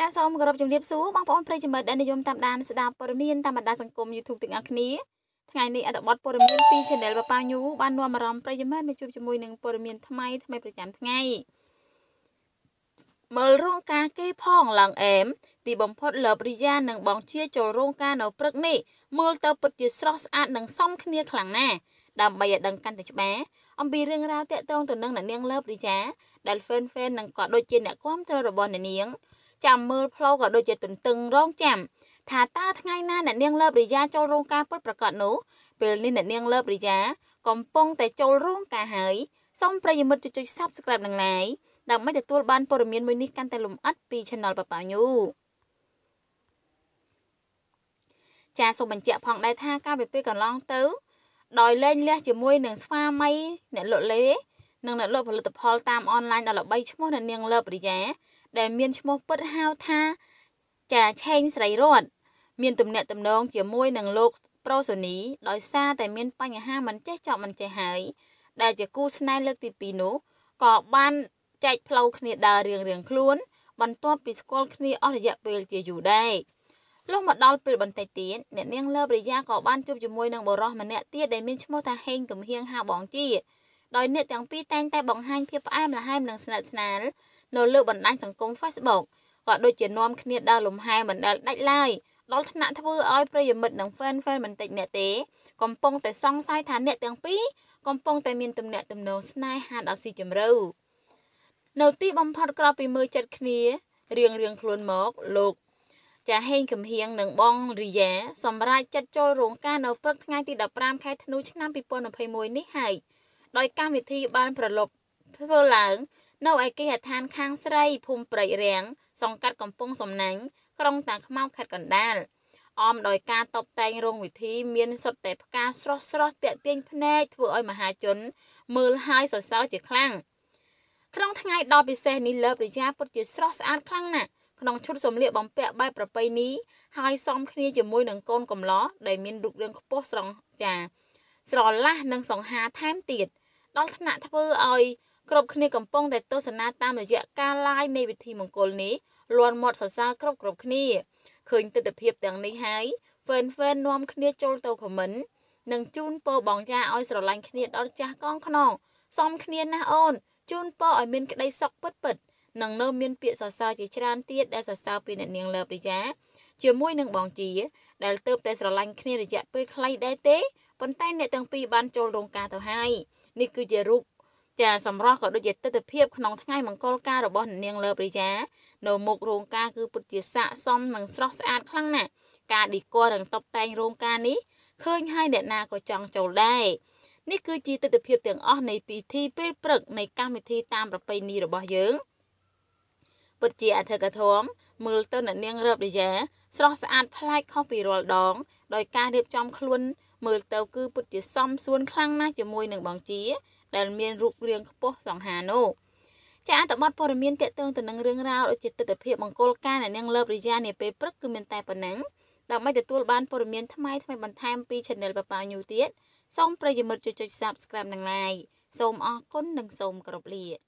ចាសសូមគោរពជំរាបសួរបងប្អូនប្រិយមិត្តដែលនិយមតាមដានស្ដាប់ព័ត៌មានតាមបណ្ដាសង្គម YouTube ទាំងអស់គ្នាថ្ងៃនេះអត្ថបទព័ត៌មានពី Channel ប៉ាប៉ាញូបាននាំអារម្មណ៍ប្រិយមិត្តមកជួបជាមួយនឹងព័ត៌មានថ្មីថ្មីប្រចាំថ្ងៃមើលរោងការគេផងឡើងអែមទីបំផុតលើបរិយានិងបងជាចូលរោងការនៅព្រឹកនេះមើលទៅពិតជាស្រស់ស្អាតនិងសមគ្នាខ្លាំងណាស់ដើម្បីឲ្យដឹងកាន់តែច្បាស់អំពីរឿងរ៉ាវតាក់ទងទៅនឹងអ្នកនាងលើបរិយាដែល fan fan និងក៏ដូចជាអ្នកគាំទ្ររបស់អ្នកនាងចាំមើលផ្លូវក៏ដូចជា ទន្ទឹងរង់ចាំថាតើថ្ងៃណាអ្នកនាងលើបរិយាចូលរោងការពិតប្រាកដនោះពេលនេះអ្នកនាងលើបរិយា កំពុងតែចូលរោងការហើយសូមប្រិយមិត្តជួយ Subscribe និង Like ដើម្បីទទួលបានព័ត៌មានមួយនេះកាន់តែលម្អិតពី Channel ប៉ាប៉ាញូចាសសូមបញ្ជាក់ផងដែរថាការពីពេលកន្លងទៅដោយលែងលះជាមួយនឹងស្វាមីអ្នកលក់លេនិងអ្នកលក់ផលិតផលតាមអនឡាញដល់ល្បីឈ្មោះអ្នកនាងលើបរិយាដែលមានឈ្មោះពិតហៅថាចាឆេងស្រីរតមានទំនាក់ទំនងជាមួយនឹងលោកប្រូសូនីដោយសារតែមានបញ្ហាមិនចេះចប់មិនចេះហើយដែលជាគូស្នេហ៍លើកទី2នោះក៏បានចែកផ្លូវគ្នាដើររៀងរៀងខ្លួន បន្ទាប់ពីស្គាល់គ្នាអស់រយៈពេលជាយូរដែរលុះមកដល់ពេលបន្តិចទៀតអ្នកនាងលើបរិយាក៏បានជួបជាមួយនឹងបុរសម្នាក់ទៀតដែលមានឈ្មោះថាហេងកំហៀងហៅបងជាដោយអ្នកទាំងពីរតែងតែបង្ហាញភាពផ្អែមល្ហែមនិងស្និទ្ធស្នាលនៅលើបណ្ដាញសង្គម Facebook ក៏ដូចជានាំគ្នាដើរលំហែមិនដែលដាច់ឡើយដល់ថ្នាក់ធ្វើឲ្យប្រិយមិត្តនិង fan fan មិនតិចអ្នកទេកំពុងតែសង្ស័យថាអ្នកទាំងពីរកំពុងតែមានទំនាក់ទំនងស្នេហាដ៏ស៊ីជម្រៅនៅទីបំផុតក្រោយពីមើលចិត្តគ្នារៀងរៀងខ្លួនមកលោក ចាហេងកំហៀងនិងបងរីយ៉ាសម្រាប់ចាត់ចូលរោងការនៅព្រឹកថ្ងៃទី15ខែធ្នូឆ្នាំ2021នេះហើយដោយកម្មវិធីបានប្រឡប់ធ្វើឡើងនៅឯគេហដ្ឋានខាងស្រីភូមិព្រៃរាំងសង្កាត់កំពង់សំណាញ់ក្រុងតាខ្មៅខេត្តកណ្ដាលអមដោយការតបតែងរងវិធី មានសុទ្ធតែផ្កាស្រស់ស្រស់តាក់ទាញភ្នែកធ្វើឲ្យមហាជនមើលហើយសរសើរជាខ្លាំងក្នុងថ្ងៃដ៏ពិសេសនេះលើប្រជាពុទ្ធជាស្រស់ស្អាតខ្លាំងណាស់ក្នុងឈុតសម្លៀកបំពាក់បែបប្រពៃណីហើយសមគ្នាជាមួយនឹងកូនកំឡោះដែលមានរូបរាងខ្ពស់ស្រស់ចាស្រឡះនិងសង្ហាថែមទៀតដល់ថ្នាក់ធ្វើឲ្យគ្រប់គ្នាកំពុងតែទស្សនាតាមរយៈការ live នៃវិធីមង្គលនេះលាន់មាត់សរសើរគ្រប់គ្រប់គ្នាឃើញទស្សនភាពទាំងនេះហើយ fan fan នាំគ្នាចូលទៅ comment និងជូនពរបងយ៉ាឲ្យស្រឡាញ់គ្នាដល់ចាស់កងខ្នងសំគ្នាណាស់អូនជូនពរឲ្យមានក្តីសុខពិតពិតនឹងនៅមានពាក្យសរសើរជាច្រើនទៀតដែលសរសើរពីអ្នកនាងលើបរិយាជាមួយនឹងបងជាដែលទៅតែស្រឡាញ់គ្នារយៈពេលខ្លីដែរទេប៉ុន្តែអ្នកទាំងពីរបានចូលរោងការទៅហើយនេះគឺជារូបចាសម្រាប់ក៏ដូចជាទស្សនភាពក្នុងថ្ងៃមង្គលការរបស់នាងលើប្រិយានៅមុខរោងការគឺពិតជាស័កសមនិងស្រស់ស្អាតខ្លាំងណាស់ការឌីគ័រនិងតុបតែងរោងការនេះឃើញហើយអ្នកណាក៏ចង់ចូលដែរនេះគឺជាទស្សនភាពទាំងអស់នៃពិធីពេលព្រឹកនៃកម្មវិធីតាមប្រពៃណីរបស់យើងពិតជាអធិកធម មើលទៅអ្នកនាងរើបរិយា ស្រស់ស្អាតប្លែកខុសពីរាល់ដងដោយការរៀបចំខ្លួនមើលទៅគឺពិតជាសមសួនខ្លាំងណាស់ជាមួយនឹងបងជាដែលមានរូបរាងខ្ពស់សង្ហានោះចាអត្ថបទព័ត៌មានតកតងទៅនឹងរឿងរ៉ាវដូចជាទស្សនវិជ្ជាបង្គោលការនៃនាងលើបរិយានាពេលព្រឹកគឺមានតែប៉ុណ្ណឹងដើម្បីទទួលបានព័ត៌មានថ្មីថ្មីបន្ថែមពី Channel ប៉ាប៉ា New ទៀតសូមប្រិយមិត្តជួយចុច Subscribe និង Like សូមអរគុណនិងសូមគោរពលា